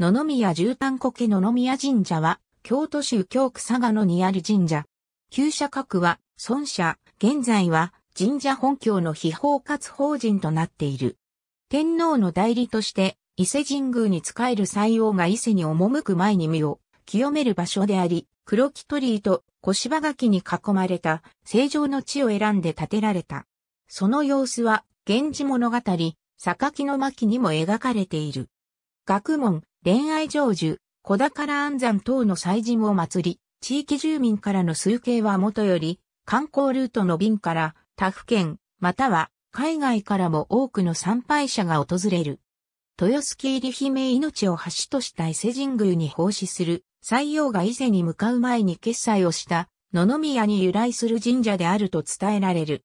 野々宮絨毯苔野々宮神社は、京都市右京区佐賀野にある神社。旧社格は、孫社、現在は、神社本教の秘宝活法人となっている。天皇の代理として、伊勢神宮に仕える西王が伊勢に赴く前に身を清める場所であり、黒木鳥居と小芝垣に囲まれた正常の地を選んで建てられた。その様子は、源氏物語、榊の巻にも描かれている。学問、恋愛成就、小宝安山等の祭神を祀り、地域住民からの数計はもとより、観光ルートの便から他府県、または海外からも多くの参拝者が訪れる。豊洲入姫命を橋とした伊勢神宮に奉仕する、西洋が伊勢に向かう前に決済をした、野々宮に由来する神社であると伝えられる。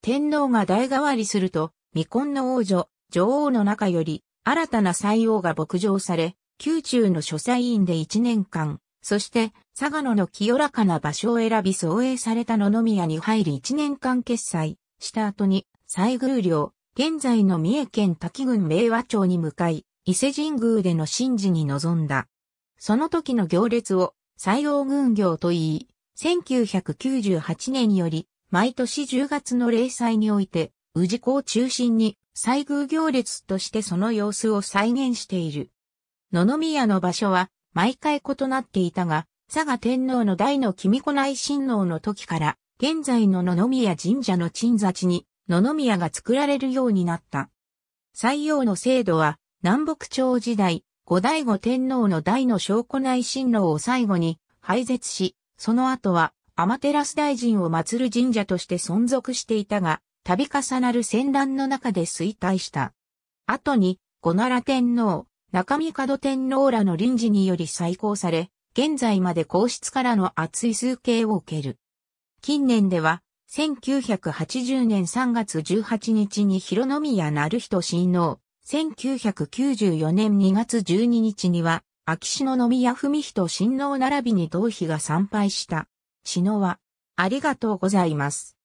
天皇が代替わりすると、未婚の王女、女王の中より、新たな採用が牧場され、宮中の書斎院で1年間、そして佐賀野の清らかな場所を選び創営された野宮に入り1年間決済した後に、西宮領、現在の三重県滝郡明和町に向かい、伊勢神宮での神事に臨んだ。その時の行列を、西用。軍行と言い、1998年より、毎年10月の礼祭において、氏子を中心に、西宮行列としてその様子を再現している。野々宮の場所は、毎回異なっていたが、佐賀天皇の大の君子内親王の時から、現在の野々宮神社の鎮座地に、野々宮が作られるようになった。採用の制度は、南北朝時代、後醍醐天皇の大の証拠内親王を最後に廃絶し、その後は天照大臣を祀る神社として存続していたが、度重なる戦乱の中で衰退した。後に、小奈良天皇、中見門天皇らの臨時により再興され、現在まで皇室からの厚い崇敬を受ける。近年では、1980年3月18日に広宮成人親王、1994年2月12日には、秋篠宮文人親王並びに同妃が参拝した。篠は、ありがとうございます。